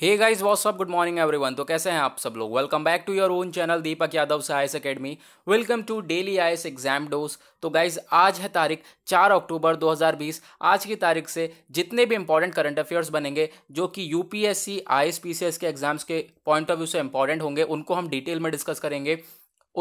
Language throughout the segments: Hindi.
हे guys what's up good morning everyone तो कैसे हैं आप सब लोग welcome back to your own channel Deepak Yadav Sai academy welcome to daily I S exam dose तो गाइज आज है तारीख चार अक्टूबर 2020 आज की तारीख से जितने भी इंपॉर्टेंट करंट अफेयर्स बनेंगे जो कि UPSC I S S P C के एग्जाम्स के पॉइंट ऑफ व्यू से इंपॉर्टेंट होंगे उनको हम डिटेल में डिस्कस करेंगे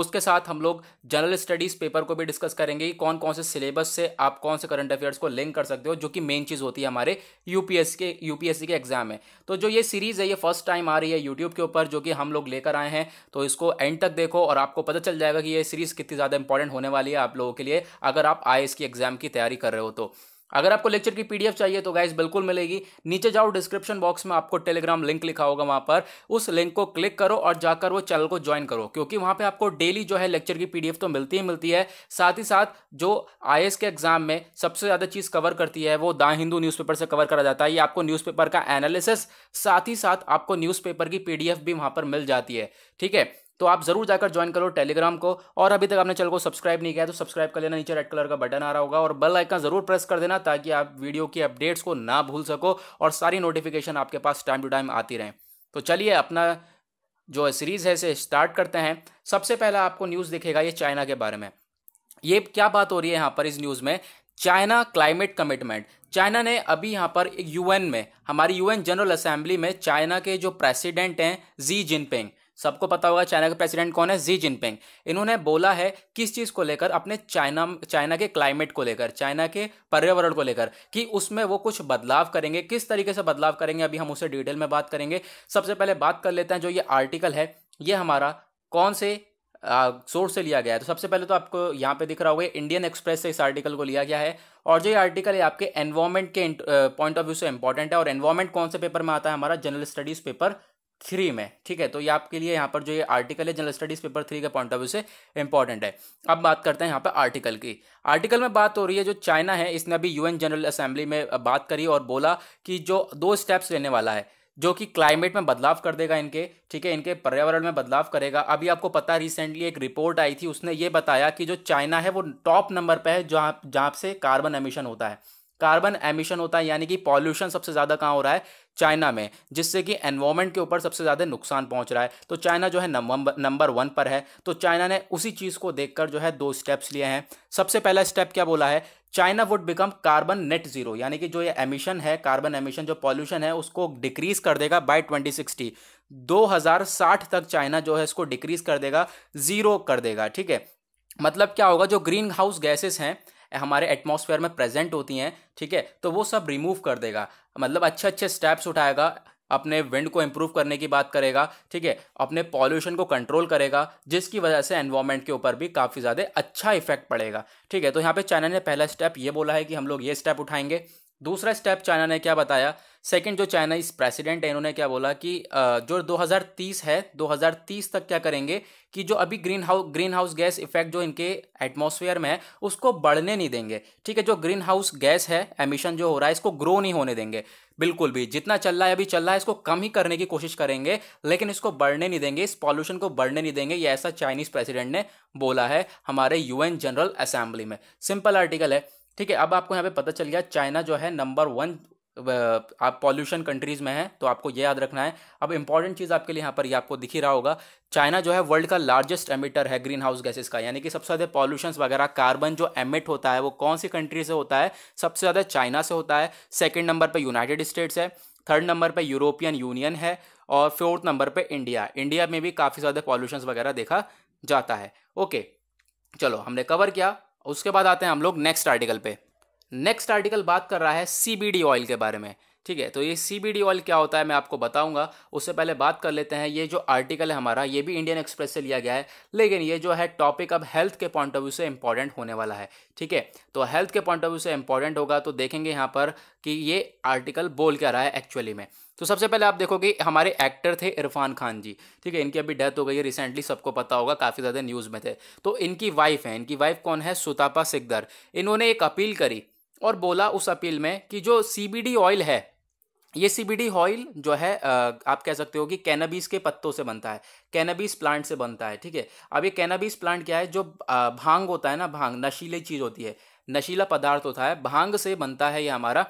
उसके साथ हम लोग जनरल स्टडीज़ पेपर को भी डिस्कस करेंगे कि कौन कौन से सिलेबस से आप कौन से करंट अफेयर्स को लिंक कर सकते हो जो कि मेन चीज़ होती है हमारे यूपीएस के यूपीएससी के एग्जाम में तो जो ये सीरीज़ है ये फर्स्ट टाइम आ रही है यूट्यूब के ऊपर जो कि हम लोग लेकर आए हैं तो इसको एंड तक देखो और आपको पता चल जाएगा कि ये सीरीज़ कितनी ज़्यादा इंपॉर्टेंट होने वाली है आप लोगों के लिए अगर आप आई की एग्जाम की तैयारी कर रहे हो तो अगर आपको लेक्चर की पीडीएफ चाहिए तो गाइस बिल्कुल मिलेगी नीचे जाओ डिस्क्रिप्शन बॉक्स में आपको टेलीग्राम लिंक लिखा होगा वहां पर उस लिंक को क्लिक करो और जाकर वो चैनल को ज्वाइन करो क्योंकि वहां पे आपको डेली जो है लेक्चर की पीडीएफ तो मिलती ही मिलती है साथ ही साथ जो आई के एग्जाम में सबसे ज्यादा चीज कवर करती है वो द हिंदू न्यूज से कवर करा जाता है ये आपको न्यूज का एनालिसिस साथ ही साथ आपको न्यूज की पीडीएफ भी वहां पर मिल जाती है ठीक है तो आप ज़रूर जाकर ज्वाइन करो टेलीग्राम को और अभी तक आपने चैनल को सब्सक्राइब नहीं किया तो सब्सक्राइब कर लेना नीचे रेड कलर का बटन आ रहा होगा और बेल आइकन ज़रूर प्रेस कर देना ताकि आप वीडियो की अपडेट्स को ना भूल सको और सारी नोटिफिकेशन आपके पास टाइम टू टाइम आती रहें तो चलिए अपना जो सीरीज़ है इसे स्टार्ट करते हैं सबसे पहला आपको न्यूज़ दिखेगा ये चाइना के बारे में ये क्या बात हो रही है यहाँ पर इस न्यूज़ में चाइना क्लाइमेट कमिटमेंट चाइना ने अभी यहाँ पर यूएन में हमारी यूएन जनरल असेंबली में चाइना के जो प्रेसिडेंट हैं जी जिनपिंग सबको पता होगा चाइना के प्रेसिडेंट कौन है जी जिनपिंग इन्होंने बोला है किस चीज़ को लेकर अपने चाइना चाइना के क्लाइमेट को लेकर चाइना के पर्यावरण को लेकर कि उसमें वो कुछ बदलाव करेंगे किस तरीके से बदलाव करेंगे अभी हम उसे डिटेल में बात करेंगे सबसे पहले बात कर लेते हैं जो ये आर्टिकल है ये हमारा कौन से सोर्स से लिया गया है तो सबसे पहले तो आपको यहाँ पे दिख रहा होगा इंडियन एक्सप्रेस से इस आर्टिकल को लिया गया है और जो ये आर्टिकल है आपके एनवायरमेंट के पॉइंट ऑफ व्यू से इंपॉर्टेंट है और एनवायरमेंट कौन से पेपर में आता है हमारा जनरल स्टडीज पेपर थ्री में ठीक है तो ये आपके लिए यहाँ पर जो ये आर्टिकल है जनरल स्टडीज पेपर थ्री के पॉइंट ऑफ व्यू से इंपॉर्टेंट है अब बात करते हैं यहाँ पर आर्टिकल की आर्टिकल में बात हो रही है जो चाइना है इसने अभी यूएन जनरल असेंबली में बात करी और बोला कि जो दो स्टेप्स लेने वाला है जो कि क्लाइमेट में बदलाव कर देगा इनके ठीक है इनके पर्यावरण में बदलाव करेगा अभी आपको पता रिसेंटली एक रिपोर्ट आई थी उसने ये बताया कि जो चाइना है वो टॉप नंबर पर है जहाँ जहाँ से कार्बन एमिशन होता है कार्बन एमिशन होता है यानी कि पॉल्यूशन सबसे ज़्यादा कहाँ हो रहा है चाइना में जिससे कि एनवायरमेंट के ऊपर सबसे ज़्यादा नुकसान पहुंच रहा है तो चाइना जो है नंबर वन पर है तो चाइना ने उसी चीज़ को देखकर जो है दो स्टेप्स लिए हैं सबसे पहला स्टेप क्या बोला है China would become carbon net zero यानी कि जो ये एमिशन है कार्बन एमिशन जो पॉल्यूशन है उसको डिक्रीज कर देगा बाय 2060 2060 तक चाइना जो है इसको डिक्रीज कर देगा जीरो कर देगा ठीक है मतलब क्या होगा जो ग्रीन हाउस गैसेस हैं हमारे एटमोसफेयर में प्रेजेंट होती हैं ठीक है तो वो सब रिमूव कर देगा मतलब अच्छे अच्छे स्टेप्स उठाएगा अपने विंड को इम्प्रूव करने की बात करेगा ठीक है अपने पॉल्यूशन को कंट्रोल करेगा जिसकी वजह से एनवायरमेंट के ऊपर भी काफ़ी ज़्यादा अच्छा इफेक्ट पड़ेगा ठीक है तो यहाँ पे चाइना ने पहला स्टेप ये बोला है कि हम लोग ये स्टेप उठाएंगे दूसरा स्टेप चाइना ने क्या बताया सेकंड जो चाइनीज प्रेसिडेंट है इन्होंने क्या बोला कि जो 2030 है 2030 तक क्या करेंगे कि जो अभी greenhouse greenhouse gas effect जो इनके एटमॉस्फेयर में है उसको बढ़ने नहीं देंगे ठीक है जो ग्रीन हाउस गैस है एमिशन जो हो रहा है इसको ग्रो नहीं होने देंगे बिल्कुल भी जितना चल रहा है अभी चल रहा है इसको कम ही करने की कोशिश करेंगे लेकिन इसको बढ़ने नहीं देंगे इस पॉल्यूशन को बढ़ने नहीं देंगे ये ऐसा चाइनीज प्रेसिडेंट ने बोला है हमारे यूएन जनरल असेंबली में सिंपल आर्टिकल है ठीक है अब आपको यहाँ पे पता चल गया चाइना जो है नंबर वन आप पॉल्यूशन कंट्रीज में है तो आपको ये याद रखना है अब इंपॉर्टेंट चीज़ आपके लिए यहाँ पर ये आपको दिख ही रहा होगा चाइना जो है वर्ल्ड का लार्जेस्ट एमिटर है ग्रीन हाउस गैसेस का यानी कि सबसे ज़्यादा पॉल्यूशन वगैरह कार्बन जो एमिट होता है वो कौन सी कंट्री से होता है सबसे ज़्यादा चाइना से होता है सेकेंड नंबर पर यूनाइटेड स्टेट्स है थर्ड नंबर पर यूरोपियन यूनियन है और फोर्थ नंबर पर इंडिया इंडिया में भी काफ़ी ज़्यादा पॉल्यूशन वगैरह देखा जाता है ओके चलो हमने कवर किया उसके बाद आते हैं हम लोग नेक्स्ट आर्टिकल पे नेक्स्ट आर्टिकल बात कर रहा है सीबीडी ऑयल के बारे में ठीक है तो ये सी ऑयल क्या होता है मैं आपको बताऊंगा उससे पहले बात कर लेते हैं ये जो आर्टिकल है हमारा ये भी इंडियन एक्सप्रेस से लिया गया है लेकिन ये जो है टॉपिक अब हेल्थ के पॉइंट ऑफ व्यू से इंपॉर्टेंट होने वाला है ठीक है तो हेल्थ के पॉइंट ऑफ व्यू से इंपॉर्टेंट होगा तो देखेंगे यहाँ पर कि ये आर्टिकल बोल क्या रहा है एक्चुअली में तो सबसे पहले आप देखोगे हमारे एक्टर थे इरफान खान जी ठीक है इनकी अभी डेथ हो गई है रिसेंटली सबको पता होगा काफ़ी ज़्यादा न्यूज़ में थे तो इनकी वाइफ है इनकी वाइफ कौन है सुतापा सिकदर इन्होंने एक अपील करी और बोला उस अपील में कि जो सी ऑयल है ये सीबीडी ऑयल जो है आप कह सकते हो कि कैनबीज के पत्तों से बनता है कैनबीज प्लांट से बनता है ठीक है अब ये कैनबीज प्लांट क्या है जो भांग होता है ना भांग नशीली चीज़ होती है नशीला पदार्थ होता है भांग से बनता है ये हमारा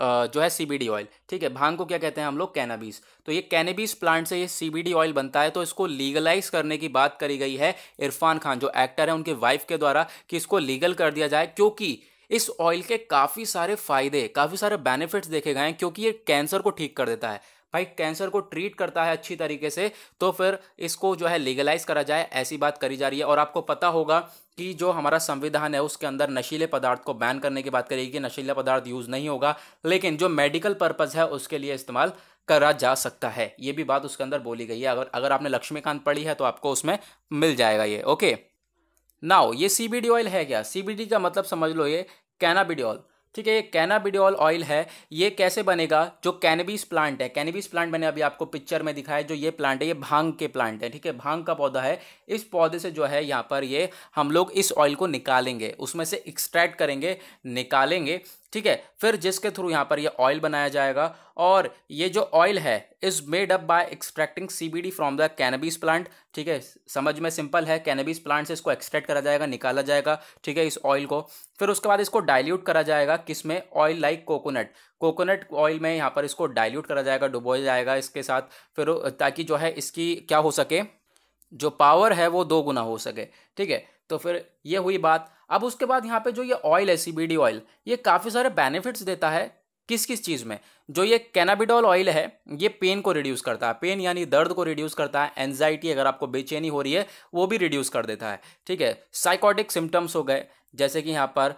जो है सीबीडी ऑयल ठीक है भांग को क्या कहते हैं हम लोग कैनबीज तो ये कैनबीज प्लांट से ये सीबीडी ऑयल बनता है तो इसको लीगलाइज करने की बात करी गई है इरफान खान जो एक्टर है उनके वाइफ के द्वारा कि इसको लीगल कर दिया जाए क्योंकि इस ऑयल के काफ़ी सारे फायदे काफ़ी सारे बेनिफिट्स देखे गए हैं क्योंकि ये कैंसर को ठीक कर देता है भाई कैंसर को ट्रीट करता है अच्छी तरीके से तो फिर इसको जो है लीगलाइज करा जाए ऐसी बात करी जा रही है और आपको पता होगा कि जो हमारा संविधान है उसके अंदर नशीले पदार्थ को बैन करने की बात करेगी कि नशीले पदार्थ यूज़ नहीं होगा लेकिन जो मेडिकल पर्पज़ है उसके लिए इस्तेमाल करा जा सकता है ये भी बात उसके अंदर बोली गई है अगर अगर आपने लक्ष्मीकांत पढ़ी है तो आपको उसमें मिल जाएगा ये ओके नाउ ये सीबीडी ऑयल है क्या सीबीडी का मतलब समझ लो ये कैनाबिडियल ठीक है ये कैनाबिडियल ऑयल है ये कैसे बनेगा जो कैनबिस प्लांट है कैनबिस प्लांट मैंने अभी आपको पिक्चर में दिखाया जो ये प्लांट है ये भांग के प्लांट है ठीक है भांग का पौधा है इस पौधे से जो है यहाँ पर ये हम लोग इस ऑयल को निकालेंगे उसमें से एक्सट्रैक्ट करेंगे निकालेंगे ठीक है फिर जिसके थ्रू यहाँ पर ये ऑयल बनाया जाएगा और ये जो ऑयल है is made up by extracting CBD from the cannabis plant ठीक है समझ में सिंपल है कैनबीज प्लांट से इसको एक्सट्रैक्ट करा जाएगा निकाला जाएगा ठीक है इस ऑयल को फिर उसके बाद इसको डाइल्यूट करा जाएगा किसमें oil like coconut coconut oil में यहाँ पर इसको डायल्यूट करा जाएगा डुबोया जाएगा इसके साथ फिर ताकि जो है इसकी क्या हो सके जो पावर है वो दो गुना हो सके ठीक है तो फिर ये हुई बात अब उसके बाद यहाँ पे जो ये ऑयल है सीबीडी ऑयल ये काफ़ी सारे बेनिफिट्स देता है किस किस चीज़ में जो ये कैनाबिडॉल ऑयल है ये पेन को रिड्यूस करता है पेन यानी दर्द को रिड्यूस करता है एनजाइटी अगर आपको बेचैनी हो रही है वो भी रिड्यूस कर देता है ठीक है साइकोटिक सिम्टम्स हो गए जैसे कि यहाँ पर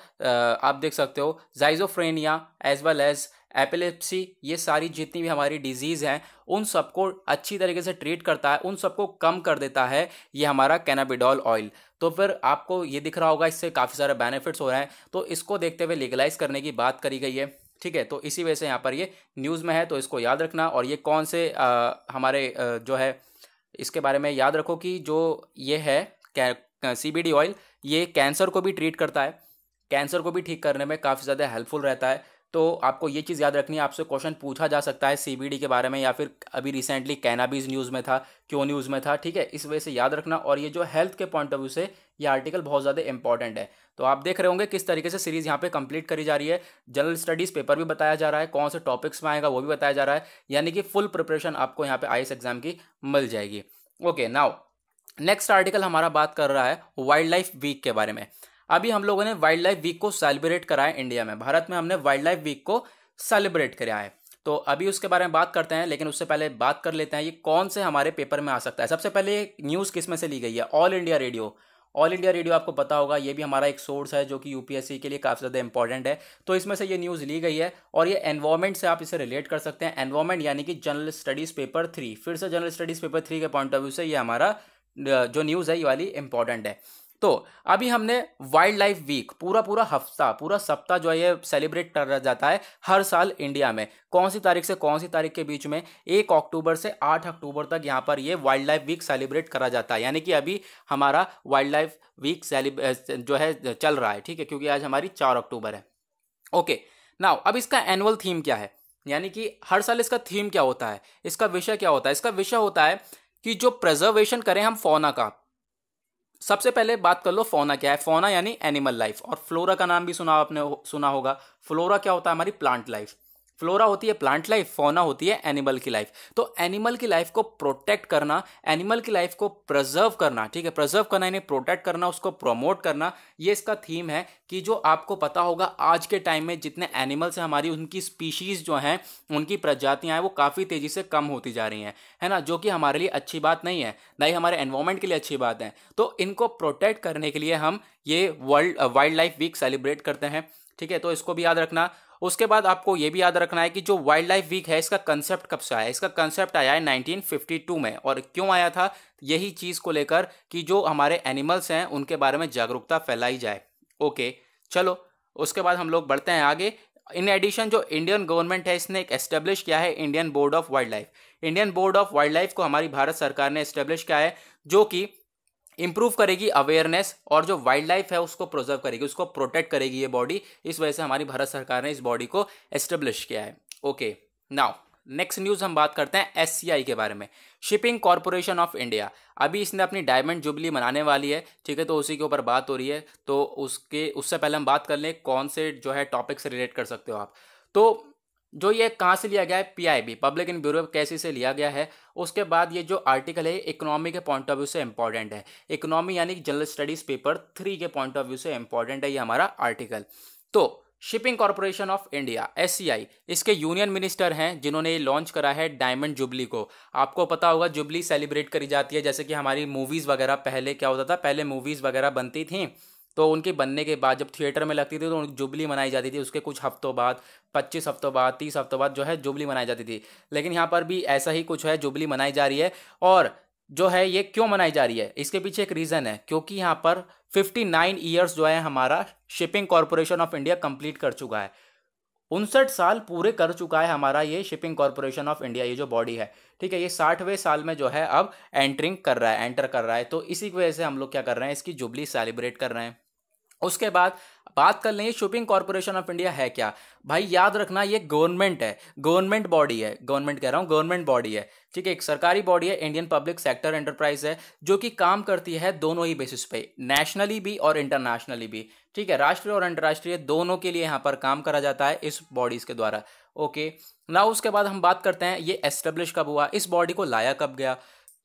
आप देख सकते हो schizophrenia as well as epilepsy ये सारी जितनी भी हमारी डिजीज़ हैं उन सबको अच्छी तरीके से ट्रीट करता है उन सबको कम कर देता है ये हमारा कैनाबिडॉल ऑयल तो फिर आपको ये दिख रहा होगा इससे काफ़ी सारे बेनिफिट्स हो रहे हैं तो इसको देखते हुए लीगलाइज करने की बात करी गई है ठीक है तो इसी वजह से यहाँ पर ये न्यूज़ में है तो इसको याद रखना और ये कौन से आ, हमारे आ, जो है इसके बारे में याद रखो कि जो ये है सी बी डी ऑयल ये कैंसर को भी ट्रीट करता है कैंसर को भी ठीक करने में काफ़ी ज़्यादा हेल्पफुल रहता है तो आपको ये चीज़ याद रखनी है आपसे क्वेश्चन पूछा जा सकता है सी के बारे में या फिर अभी रिसेंटली कैनाबीज न्यूज़ में था क्यों न्यूज़ में था ठीक है इस वजह से याद रखना और ये जो हेल्थ के पॉइंट ऑफ व्यू से ये आर्टिकल बहुत ज़्यादा इंपॉर्टेंट है तो आप देख रहे होंगे किस तरीके से सीरीज़ यहाँ पे कंप्लीट करी जा रही है जनरल स्टडीज़ पेपर भी बताया जा रहा है कौन से टॉपिक्स में आएगा वो भी बताया जा रहा है यानी कि फुल प्रिपरेशन आपको यहाँ पे आई एग्जाम की मिल जाएगी ओके नाउ नेक्स्ट आर्टिकल हमारा बात कर रहा है वाइल्ड लाइफ वीक के बारे में अभी हम लोगों ने वाइल्ड लाइफ वीक को सेलिब्रेट करा है इंडिया में भारत में हमने वाइल्ड लाइफ वीक को सेलिब्रेट कराया है तो अभी उसके बारे में बात करते हैं लेकिन उससे पहले बात कर लेते हैं ये कौन से हमारे पेपर में आ सकता है सबसे पहले न्यूज़ किस में से ली गई है All India Radio All India Radio आपको पता होगा ये भी हमारा एक सोर्स है जो कि यूपीएससी के लिए काफ़ी ज़्यादा इंपॉर्टेंट है तो इसमें से ये न्यूज़ ली गई है और ये एनवायरमेंट से आप इसे रिलेट कर सकते हैं एनवायरमेंट यानी कि जनरल स्टडीज़ पेपर थ्री फिर से जनरल स्टडीज़ पेपर थ्री के पॉइंट ऑफ व्यू से ये हमारा जो न्यूज़ है ये वाली इंपॉर्टेंट है तो अभी हमने वाइल्ड लाइफ वीक पूरा पूरा हफ्ता पूरा सप्ताह जो है ये सेलिब्रेट कर जाता है हर साल इंडिया में कौन सी तारीख से कौन सी तारीख के बीच में एक अक्टूबर से आठ अक्टूबर तक यहाँ पर ये वाइल्ड लाइफ वीक सेलिब्रेट करा जाता है यानी कि अभी हमारा वाइल्ड लाइफ वीक जो है चल रहा है ठीक है क्योंकि आज हमारी चार अक्टूबर है ओके नाउ अब इसका एनुअल थीम क्या है यानी कि हर साल इसका थीम क्या होता है इसका विषय क्या होता है इसका विषय होता है कि जो प्रिजर्वेशन करें हम फोना का सबसे पहले बात कर लो फोना क्या है फोना यानी एनिमल लाइफ और फ्लोरा का नाम भी सुना आपने सुना होगा फ्लोरा क्या होता है हमारी प्लांट लाइफ फ्लोरा होती है प्लांट लाइफ फोना होती है एनिमल की लाइफ तो एनिमल की लाइफ को प्रोटेक्ट करना एनिमल की लाइफ को प्रजर्व करना ठीक है प्रजर्व करना यानी प्रोटेक्ट करना उसको प्रमोट करना ये इसका थीम है कि जो आपको पता होगा आज के टाइम में जितने एनिमल्स हैं हमारी उनकी स्पीशीज़ जो हैं उनकी प्रजातियाँ हैं वो काफ़ी तेज़ी से कम होती जा रही हैं है ना जो कि हमारे लिए अच्छी बात नहीं है ना ही हमारे एनवायरमेंट के लिए अच्छी बात है तो इनको प्रोटेक्ट करने के लिए हम ये world wildlife week celebrate करते हैं ठीक है तो इसको भी याद रखना उसके बाद आपको ये भी याद रखना है कि जो वाइल्ड लाइफ वीक है इसका कंसेप्ट कब से आया इसका कंसेप्ट आया है 1952 में और क्यों आया था यही चीज़ को लेकर कि जो हमारे एनिमल्स हैं उनके बारे में जागरूकता फैलाई जाए ओके चलो उसके बाद हम लोग बढ़ते हैं आगे इन एडिशन जो इंडियन गवर्नमेंट है इसने एक एस्टेब्लिश किया है Indian Board of Wildlife Indian Board of Wildlife को हमारी भारत सरकार ने एस्टेब्लिश किया है जो कि इंप्रूव करेगी अवेयरनेस और जो वाइल्ड लाइफ है उसको प्रोजर्व करेगी उसको प्रोटेक्ट करेगी ये बॉडी इस वजह से हमारी भारत सरकार ने इस बॉडी को एस्टेब्लिश किया है ओके नाउ नेक्स्ट न्यूज़ हम बात करते हैं एस के बारे में शिपिंग कॉरपोरेशन ऑफ इंडिया अभी इसने अपनी डायमंड जुबली मनाने वाली है ठीक है तो उसी के ऊपर बात हो रही है तो उसके उससे पहले हम बात कर लें कौन से जो है टॉपिक से रिलेट कर सकते हो आप तो जो ये कहाँ से लिया गया है पीआईबी पब्लिक इन ब्यूरो कैसी से लिया गया है उसके बाद ये जो आर्टिकल है इकोनॉमी के पॉइंट ऑफ व्यू से इंपॉर्टेंट है इकोनॉमी यानी कि जनरल स्टडीज पेपर थ्री के पॉइंट ऑफ व्यू से इंपॉर्टेंट है ये हमारा आर्टिकल तो शिपिंग कॉरपोरेशन ऑफ इंडिया एस इसके यूनियन मिनिस्टर हैं जिन्होंने ये लॉन्च करा है डायमंड जुबली को आपको पता होगा जुबली सेलिब्रेट करी जाती है जैसे कि हमारी मूवीज़ वगैरह पहले क्या होता था पहले मूवीज़ वगैरह बनती थी तो उनके बनने के बाद जब थिएटर में लगती थी तो जुबली मनाई जाती थी उसके कुछ हफ्तों बाद पच्चीस हफ्तों बाद तीस हफ्तों बाद जो है जुबली मनाई जाती थी लेकिन यहाँ पर भी ऐसा ही कुछ है जुबली मनाई जा रही है और जो है ये क्यों मनाई जा रही है इसके पीछे एक रीज़न है क्योंकि यहाँ पर फिफ्टी नाइन ईयर्स जो है हमारा Shipping Corporation of India complete कर चुका है उनसठ साल पूरे कर चुका है हमारा ये शिपिंग कॉरपोरेशन ऑफ इंडिया ये जो बॉडी है ठीक है ये साठवें साल में जो है अब एंट्रिंग कर रहा है एंटर कर रहा है तो इसी की वजह से हम लोग क्या कर रहे हैं इसकी जुबली सेलिब्रेट कर रहे हैं उसके बाद बात कर लें शिपिंग कॉरपोरेशन ऑफ इंडिया है क्या भाई याद रखना ये गवर्नमेंट है गवर्नमेंट बॉडी है गवर्नमेंट कह रहा हूँ गवर्नमेंट बॉडी है ठीक है एक सरकारी बॉडी है इंडियन पब्लिक सेक्टर एंटरप्राइज है जो कि काम करती है दोनों ही बेसिस पे नेशनली भी और इंटरनेशनली भी ठीक है राष्ट्रीय और अंतर्राष्ट्रीय दोनों के लिए यहाँ पर काम करा जाता है इस बॉडीज के द्वारा ओके ना उसके बाद हम बात करते हैं ये एस्टेब्लिश कब हुआ इस बॉडी को लाया कब गया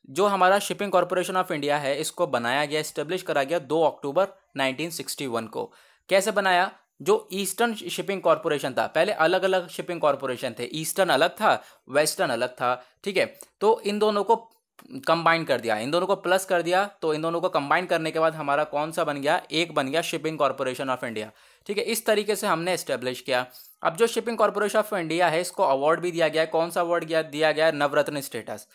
जो हमारा शिपिंग कॉरपोरेशन ऑफ इंडिया है इसको बनाया गया इस्टेब्लिश करा गया दो अक्टूबर 1961 को कैसे बनाया जो ईस्टर्न शिपिंग कॉरपोरेशन था पहले अलग अलग शिपिंग कॉरपोरेशन थे ईस्टर्न अलग था वेस्टर्न अलग था ठीक है तो इन दोनों को कंबाइन कर दिया इन दोनों को प्लस कर दिया तो इन दोनों को कंबाइन करने के बाद हमारा कौन सा बन गया एक बन गया शिपिंग कॉरपोरेशन ऑफ इंडिया ठीक है इस तरीके से हमने इस्टेब्लिश किया अब जो शिपिंग कॉरपोरेशन ऑफ इंडिया है इसको अवार्ड भी दिया गया कौन सा अवार्ड दिया गया नवरत्न स्टेटस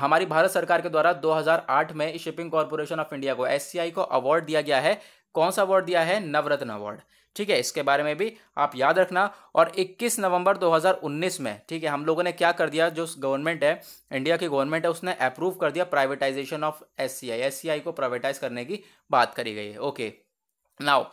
हमारी भारत सरकार के द्वारा 2008 में शिपिंग कॉरपोरेशन ऑफ इंडिया को एस को अवार्ड दिया गया है कौन सा अवार्ड दिया है नवरत्न अवार्ड ठीक है इसके बारे में भी आप याद रखना और 21 नवंबर 2019 में ठीक है हम लोगों ने क्या कर दिया जो गवर्नमेंट है इंडिया की गवर्नमेंट है उसने अप्रूव कर दिया प्राइवेटाइजेशन ऑफ एस सी को प्राइवेटाइज करने की बात करी गई है ओके नाउ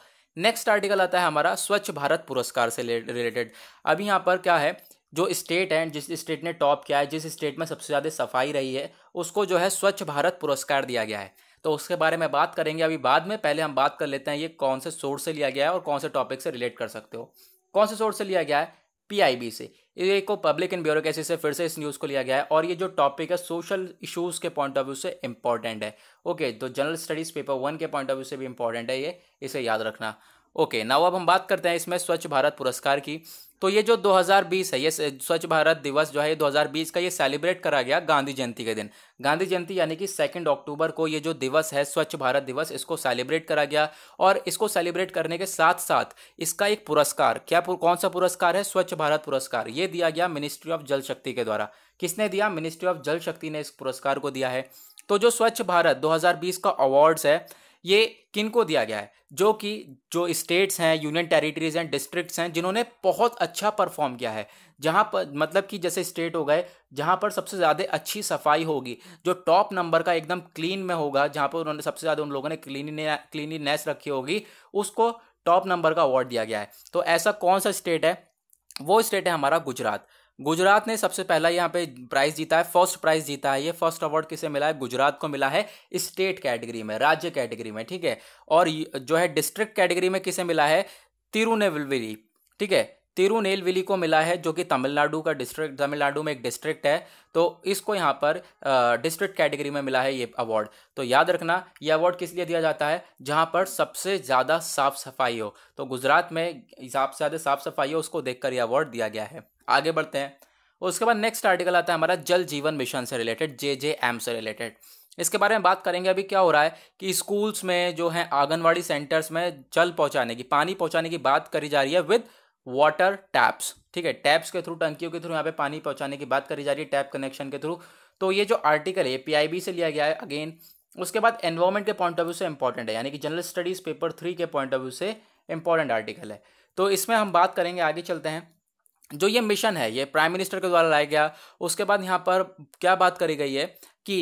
नेक्स्ट आर्टिकल आता है हमारा स्वच्छ भारत पुरस्कार से रिलेटेड अब यहाँ पर क्या है जो स्टेट हैं जिस स्टेट ने टॉप किया है जिस स्टेट में सबसे ज़्यादा सफाई रही है उसको जो है स्वच्छ भारत पुरस्कार दिया गया है तो उसके बारे में बात करेंगे अभी बाद में पहले हम बात कर लेते हैं ये कौन से सोर्स से लिया गया है और कौन से टॉपिक से रिलेट कर सकते हो कौन से सोर्स से लिया गया है पी से ये को पब्लिक एंड ब्यूरोसी से फिर से इस न्यूज़ को लिया गया है और ये जो टॉपिक है सोशल इशूज के पॉइंट ऑफ व्यू से इंपॉर्टेंट है ओके तो जनरल स्टडीज़ पेपर वन के पॉइंट ऑफ व्यू से भी इंपॉर्टेंट है ये इसे याद रखना ओके नाउ अब हम बात करते हैं इसमें स्वच्छ भारत पुरस्कार की तो ये जो 2020 है ये स्वच्छ भारत दिवस जो है ये 2020 का ये सेलिब्रेट करा गया गांधी जयंती के दिन गांधी जयंती यानी कि सेकेंड अक्टूबर को ये जो दिवस है स्वच्छ भारत दिवस इसको सेलिब्रेट करा गया और इसको सेलिब्रेट करने के साथ साथ इसका एक पुरस्कार क्या कौन सा पुरस्कार है स्वच्छ भारत पुरस्कार ये दिया गया मिनिस्ट्री ऑफ जल शक्ति के द्वारा किसने दिया मिनिस्ट्री ऑफ जल शक्ति ने इस पुरस्कार को दिया है तो जो स्वच्छ भारत 2020 का अवार्ड्स है ये किन को दिया गया है जो कि जो स्टेट्स हैं यूनियन टेरिटरीज हैं डिस्ट्रिक्ट्स हैं जिन्होंने बहुत अच्छा परफॉर्म किया है जहाँ पर मतलब कि जैसे स्टेट हो गए जहाँ पर सबसे ज़्यादा अच्छी सफाई होगी जो टॉप नंबर का एकदम क्लीन में होगा जहाँ पर उन्होंने सबसे ज़्यादा उन लोगों ने क्लीनिने क्लीनिनेस रखी होगी उसको टॉप नंबर का अवार्ड दिया गया है तो ऐसा कौन सा स्टेट है वो स्टेट है हमारा गुजरात गुजरात ने सबसे पहला यहाँ पे प्राइज जीता है फर्स्ट प्राइज जीता है ये फर्स्ट अवार्ड किसे मिला है गुजरात को मिला है स्टेट कैटेगरी में राज्य कैटेगरी में ठीक है और जो है डिस्ट्रिक्ट कैटेगरी में किसे मिला है तिरुनेवेली ठीक है तिरुनेलवेली को मिला है जो कि तमिलनाडु का डिस्ट्रिक्ट तमिलनाडु में एक डिस्ट्रिक्ट है तो इसको यहाँ पर डिस्ट्रिक्ट कैटेगरी में मिला है ये अवार्ड तो याद रखना ये अवार्ड किस लिए दिया जाता है जहाँ पर सबसे ज़्यादा साफ सफाई हो तो गुजरात में सबसे ज़्यादा साफ सफाई हो उसको देखकर ये अवार्ड दिया गया है आगे बढ़ते हैं उसके बाद नेक्स्ट आर्टिकल आता है हमारा जल जीवन मिशन से रिलेटेड जे जे एम से रिलेटेड इसके बारे में बात करेंगे अभी क्या हो रहा है कि स्कूल्स में जो है आंगनवाड़ी सेंटर्स में जल पहुंचाने की पानी पहुंचाने की बात करी जा रही है विद वाटर टैप्स ठीक है टैप्स के थ्रू टंकियों के थ्रू यहाँ पे पानी पहुंचाने की बात करी जा रही है टैप कनेक्शन के थ्रू तो ये जो आर्टिकल है पी से लिया गया है अगेन उसके बाद एनवायरमेंट के पॉइंट ऑफ व्यू से इंपॉर्टेंट है यानी कि जनरल स्टडीज पेपर थ्री के पॉइंट ऑफ व्यू से इंपॉर्टेंट आर्टिकल है तो इसमें हम बात करेंगे आगे चलते हैं जो ये मिशन है ये प्राइम मिनिस्टर के द्वारा लाया गया उसके बाद यहाँ पर क्या बात करी गई है कि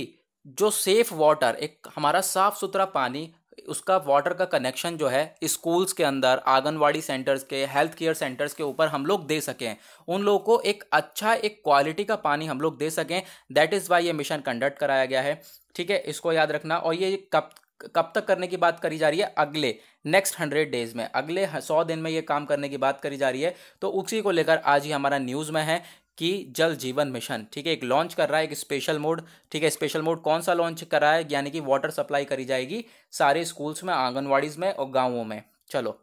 जो सेफ वाटर एक हमारा साफ सुथरा पानी उसका वाटर का कनेक्शन जो है स्कूल्स के अंदर आंगनवाड़ी सेंटर्स के हेल्थ केयर सेंटर्स के ऊपर हम लोग दे सकें उन लोगों को एक अच्छा एक क्वालिटी का पानी हम लोग दे सकें दैट इज़ वाई ये मिशन कंडक्ट कराया गया है ठीक है इसको याद रखना और ये कब कब तक करने की बात करी जा रही है अगले नेक्स्ट हंड्रेड डेज में अगले सौ दिन में ये काम करने की बात करी जा रही है तो उसी को लेकर आज ही हमारा न्यूज़ में है कि जल जीवन मिशन ठीक है एक लॉन्च कर रहा है एक स्पेशल मोड ठीक है स्पेशल मोड कौन सा लॉन्च कर रहा है यानी कि वाटर सप्लाई करी जाएगी सारे स्कूल्स में आंगनवाड़ीज में और गाँवों में चलो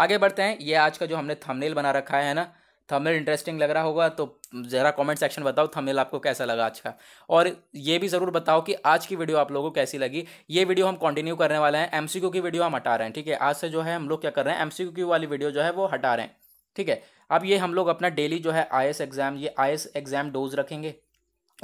आगे बढ़ते हैं ये आज का जो हमने थंबनेल बना रखा है ना थंबनेल इंटरेस्टिंग लग रहा होगा तो ज़रा कमेंट सेक्शन बताओ थंबनेल आपको कैसा लगा आज का और ये भी ज़रूर बताओ कि आज की वीडियो आप लोगों को कैसी लगी ये वीडियो हम कंटिन्यू करने वाले हैं एमसीक्यू की वीडियो हम हटा रहे हैं ठीक है आज से जो है हम लोग क्या कर रहे हैं एमसीक्यू वाली वीडियो जो है वो हटा रहे हैं ठीक है अब ये हम लोग अपना डेली जो है आई एग्ज़ाम ये आई एग्ज़ाम डोज रखेंगे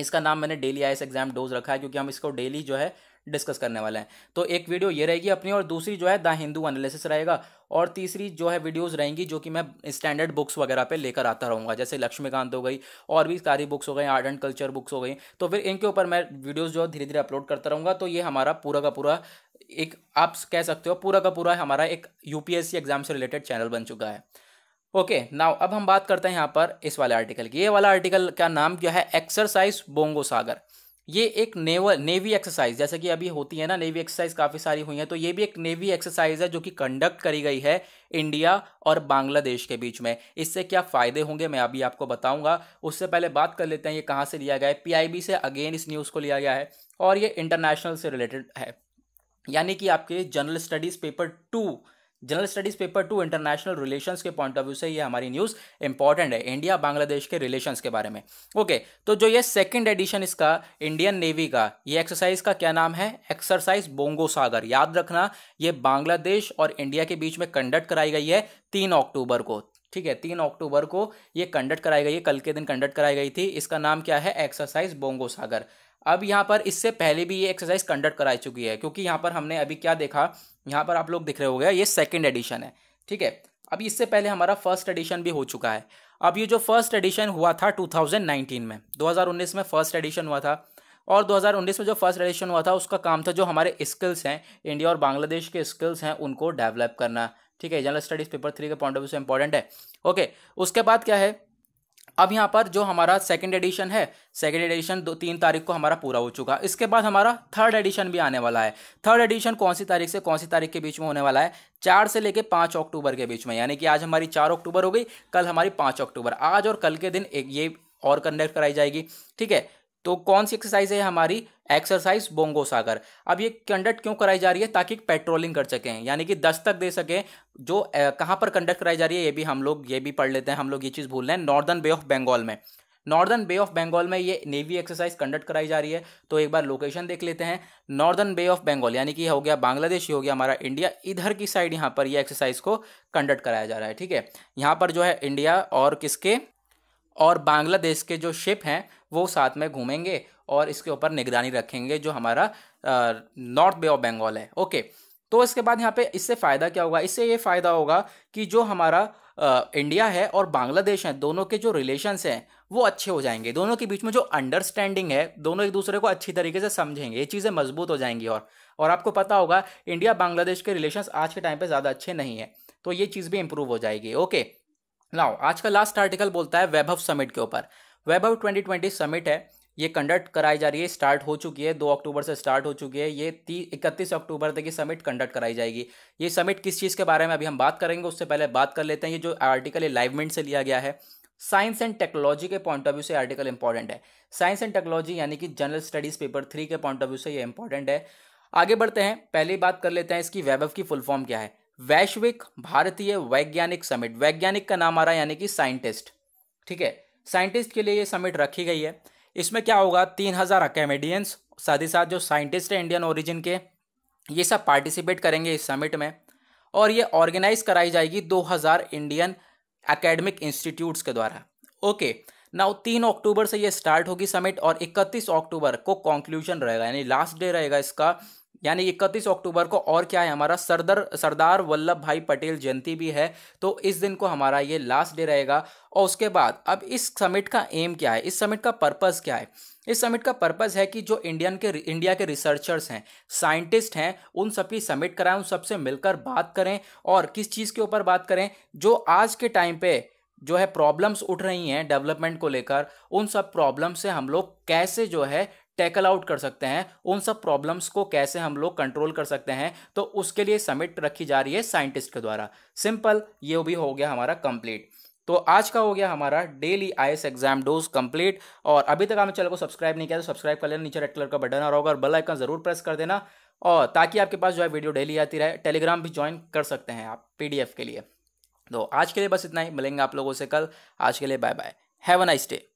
इसका नाम मैंने डेली आई एग्ज़ाम डोज रखा है क्योंकि हम इसको डेली जो है डिस्कस करने वाले हैं तो एक वीडियो ये रहेगी अपनी और दूसरी जो है द हिंदू एनालिसिस रहेगा और तीसरी जो है वीडियोस रहेंगी जो कि मैं स्टैंडर्ड बुक्स वगैरह पे लेकर आता रहूँगा जैसे लक्ष्मीकांत हो गई और भी सारी बुक्स हो गई आर्ट एंड कल्चर बुक्स हो गई तो फिर इनके ऊपर मैं वीडियोज़ जो धीरे धीरे अपलोड करता रहूँगा तो ये हमारा पूरा का पूरा एक आप कह सकते हो पूरा का पूरा हमारा एक यू एग्जाम से रिलेटेड चैनल बन चुका है ओके okay, नाउ अब हम बात करते हैं यहाँ पर इस वाले आर्टिकल की ये वाला आर्टिकल का नाम क्या है एक्सरसाइज बोंगो सागर ये एक नेवल नेवी एक्सरसाइज जैसे कि अभी होती है ना नेवी एक्सरसाइज काफ़ी सारी हुई है तो ये भी एक नेवी एक्सरसाइज है जो कि कंडक्ट करी गई है इंडिया और बांग्लादेश के बीच में इससे क्या फ़ायदे होंगे मैं अभी आपको बताऊंगा उससे पहले बात कर लेते हैं ये कहाँ से लिया गया है पी से अगेन इस न्यूज़ को लिया गया है और ये इंटरनेशनल से रिलेटेड है यानी कि आपके general studies paper two general studies paper two international relations के पॉइंट ऑफ व्यू से ये हमारी न्यूज़ इंपॉर्टेंट है इंडिया बांग्लादेश के रिलेशंस के बारे में ओके तो जो ये सेकंड एडिशन इसका इंडियन नेवी का ये एक्सरसाइज का क्या नाम है एक्सरसाइज बोंगो सागर याद रखना ये बांग्लादेश और इंडिया के बीच में कंडक्ट कराई गई है तीन अक्टूबर को ठीक है तीन अक्टूबर को ये कंडक्ट कराई गई है कल के दिन कंडक्ट कराई गई थी इसका नाम क्या है एक्सरसाइज बोंगो सागर अब यहाँ पर इससे पहले भी ये एक्सरसाइज कंडक्ट कराई चुकी है क्योंकि यहाँ पर हमने अभी क्या देखा यहाँ पर आप लोग दिख रहे हो गया ये सेकेंड एडिशन है ठीक है अब इससे पहले हमारा फर्स्ट एडिशन भी हो चुका है अब ये जो फर्स्ट एडिशन हुआ था 2019 में 2019 में फर्स्ट एडिशन हुआ था और 2019 में जो फर्स्ट एडिशन हुआ था उसका काम था जो हमारे स्किल्स हैं इंडिया और बांग्लादेश के स्किल्स हैं उनको डेवलप करना ठीक है जनरल स्टडीज़ पेपर थ्री के पॉइंट ऑफ व्यू से इंपॉर्टेंट है ओके उसके बाद क्या है अब यहाँ पर जो हमारा सेकेंड एडिशन है सेकेंड एडिशन दो तीन तारीख को हमारा पूरा हो चुका है इसके बाद हमारा थर्ड एडिशन भी आने वाला है थर्ड एडिशन कौन सी तारीख से कौन सी तारीख के बीच में होने वाला है चार से लेकर पाँच अक्टूबर के बीच में यानी कि आज हमारी चार अक्टूबर हो गई कल हमारी पाँच अक्टूबर आज और कल के दिन एक ये और कंडक्ट कराई जाएगी ठीक है तो कौन सी एक्सरसाइज है हमारी एक्सरसाइज बोंगो सागर अब ये कंडक्ट क्यों कराई जा रही है ताकि पेट्रोलिंग कर सकें यानी कि दस्तक दे सकें जो कहाँ पर कंडक्ट कराई जा रही है ये भी हम लोग ये भी पढ़ लेते हैं हम लोग ये चीज़ भूल रहे हैं नॉर्दर्न बे ऑफ बंगाल में नॉर्दर्न बे ऑफ बंगाल में ये नेवी एक्सरसाइज कंडक्ट कराई जा रही है तो एक बार लोकेशन देख लेते हैं नॉर्दर्न बे ऑफ बंगाल यानी कि हो गया बांग्लादेश हो गया हमारा इंडिया इधर की साइड यहाँ पर ये एक्सरसाइज को कंडक्ट कराया जा रहा है ठीक है यहाँ पर जो है इंडिया और किसके और बांग्लादेश के जो शिप हैं वो साथ में घूमेंगे और इसके ऊपर निगरानी रखेंगे जो हमारा नॉर्थ बे ऑफ बंगाल है ओके तो इसके बाद यहाँ पे इससे फ़ायदा क्या होगा इससे ये फ़ायदा होगा कि जो हमारा आ, इंडिया है और बांग्लादेश है दोनों के जो रिलेशंस हैं वो अच्छे हो जाएंगे दोनों के बीच में जो अंडरस्टैंडिंग है दोनों एक दूसरे को अच्छी तरीके से समझेंगे ये चीज़ें मजबूत हो जाएंगी और और आपको पता होगा इंडिया बांग्लादेश के रिलेशंस आज के टाइम पे ज़्यादा अच्छे नहीं है तो ये चीज़ भी इम्प्रूव हो जाएगी ओके नाउ आज का लास्ट आर्टिकल बोलता है वैभव समिट के ऊपर वैभव 2020 समिट है ये कंडक्ट कराई जा रही है स्टार्ट हो चुकी है दो अक्टूबर से स्टार्ट हो चुकी है ये ती इकतीस अक्टूबर तक ये समिट कंडक्ट कराई जाएगी ये समिट किस चीज़ के बारे में अभी हम बात करेंगे उससे पहले बात कर लेते हैं ये जो आर्टिकल लाइवमेंट से लिया गया है साइंस एंड टेक्नोलॉजी के पॉइंट ऑफ व्यू से आर्टिकल इंपॉर्टेंट है साइंस एंड टेक्नोलॉजी यानी कि जनरल स्टडीज पेपर थ्री के पॉइंट ऑफ व्यू से ये इंपॉर्टेंट है आगे बढ़ते हैं पहले बात कर लेते हैं इसकी वैभव की फुल फॉर्म क्या है वैश्विक भारतीय वैज्ञानिक समिट वैज्ञानिक का नाम आ रहा है यानी कि साइंटिस्ट ठीक है साइंटिस्ट के लिए ये समिट रखी गई है इसमें क्या होगा तीन हज़ार अकेमेडियंस साथ ही साथ जो साइंटिस्ट हैं इंडियन ओरिजिन के ये सब पार्टिसिपेट करेंगे इस समिट में और ये ऑर्गेनाइज कराई जाएगी 2000 इंडियन एकेडमिक इंस्टीट्यूट्स के द्वारा ओके नाउ तीन अक्टूबर से ये स्टार्ट होगी समिट और 31 अक्टूबर को कॉन्क्लूजन रहेगा यानी लास्ट डे रहेगा इसका यानी इकतीस अक्टूबर को और क्या है हमारा सरदार सरदार वल्लभ भाई पटेल जयंती भी है तो इस दिन को हमारा ये लास्ट डे रहेगा और उसके बाद अब इस समिट का एम क्या है इस समिट का पर्पज़ क्या है इस समिट का पर्पज़ है कि जो इंडियन के इंडिया के रिसर्चर्स हैं साइंटिस्ट हैं उन सबकी समिट कराएं उन सबसे मिलकर बात करें और किस चीज़ के ऊपर बात करें जो आज के टाइम पे जो है प्रॉब्लम्स उठ रही हैं डेवलपमेंट को लेकर उन सब प्रॉब्लम से हम लोग कैसे जो है टैकल आउट कर सकते हैं उन सब प्रॉब्लम्स को कैसे हम लोग कंट्रोल कर सकते हैं तो उसके लिए समिट रखी जा रही है साइंटिस्ट के द्वारा सिंपल ये भी हो गया हमारा कंप्लीट तो आज का हो गया हमारा daily I exam dose complete और अभी तक आपने चैनल को सब्सक्राइब नहीं किया तो सब्सक्राइब कर लेना नीचे रेड कलर का बटन आ रहा होगा और बेल आइकन जरूर प्रेस कर देना और ताकि आपके पास जो है वीडियो डेली आती रहे टेलीग्राम भी ज्वाइन कर सकते हैं आप पीडीएफ के लिए तो आज के लिए बस इतना ही मिलेंगे आप लोगों से कल आज के लिए bye bye have a nice day